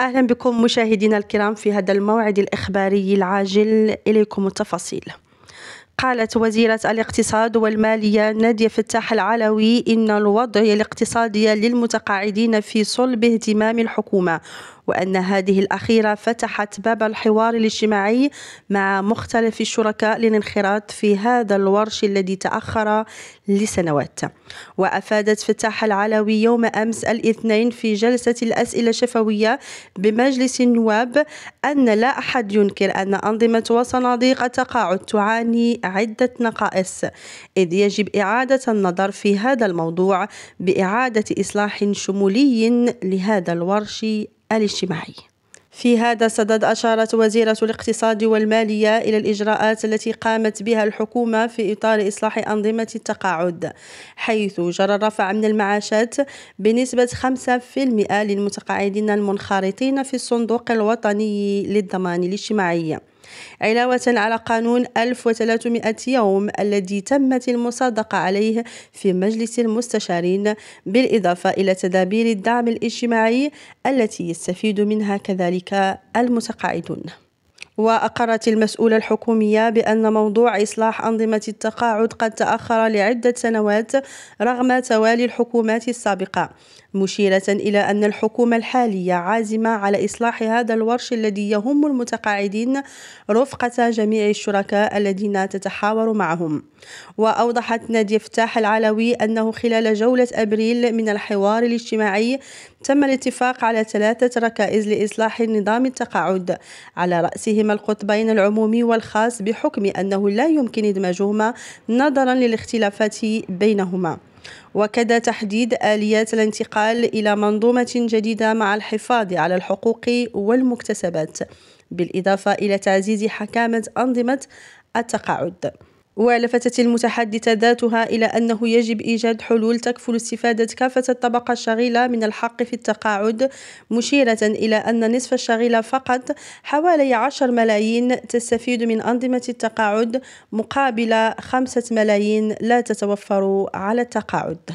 أهلا بكم مشاهدينا الكرام في هذا الموعد الإخباري العاجل إليكم التفاصيل قالت وزيرة الاقتصاد والمالية نادية فتاح العلوي إن الوضع الاقتصادي للمتقاعدين في صلب اهتمام الحكومة وأن هذه الأخيرة فتحت باب الحوار الاجتماعي مع مختلف الشركاء للانخراط في هذا الورش الذي تأخر لسنوات وأفادت فتاح العلوي يوم أمس الاثنين في جلسة الأسئلة الشفوية بمجلس النواب أن لا أحد ينكر أن أنظمة وصناديق التقاعد تعاني عدة نقائص إذ يجب إعادة النظر في هذا الموضوع بإعادة إصلاح شمولي لهذا الورش الاجتماعي في هذا الصدد أشارت وزيرة الاقتصاد والمالية إلى الإجراءات التي قامت بها الحكومة في إطار إصلاح أنظمة التقاعد حيث جرى الرفع من المعاشات بنسبة 5% للمتقاعدين المنخرطين في الصندوق الوطني للضمان الاجتماعي علاوة على قانون 1300 يوم الذي تمت المصادقة عليه في مجلس المستشارين بالإضافة إلى تدابير الدعم الاجتماعي التي يستفيد منها كذلك المتقاعدون وأقرت المسؤولة الحكومية بأن موضوع إصلاح أنظمة التقاعد قد تأخر لعدة سنوات رغم توالي الحكومات السابقة مشيرة إلى أن الحكومة الحالية عازمة على إصلاح هذا الورش الذي يهم المتقاعدين رفقة جميع الشركاء الذين تتحاور معهم وأوضحت نادية فتاح العلوي أنه خلال جولة أبريل من الحوار الاجتماعي تم الاتفاق على ثلاثة ركائز لإصلاح نظام التقاعد على رأسهما القطبين العمومي والخاص بحكم أنه لا يمكن إدماجهما نظرا للاختلافات بينهما وكذا تحديد آليات الانتقال إلى منظومة جديدة مع الحفاظ على الحقوق والمكتسبات بالإضافة إلى تعزيز حكامة أنظمة التقاعد ولفتت المتحدثة ذاتها إلى أنه يجب إيجاد حلول تكفل استفادة كافة الطبقة الشغيلة من الحق في التقاعد مشيرة إلى أن نصف الشغيلة فقط حوالي 10 ملايين تستفيد من أنظمة التقاعد مقابل 5 ملايين لا تتوفر على التقاعد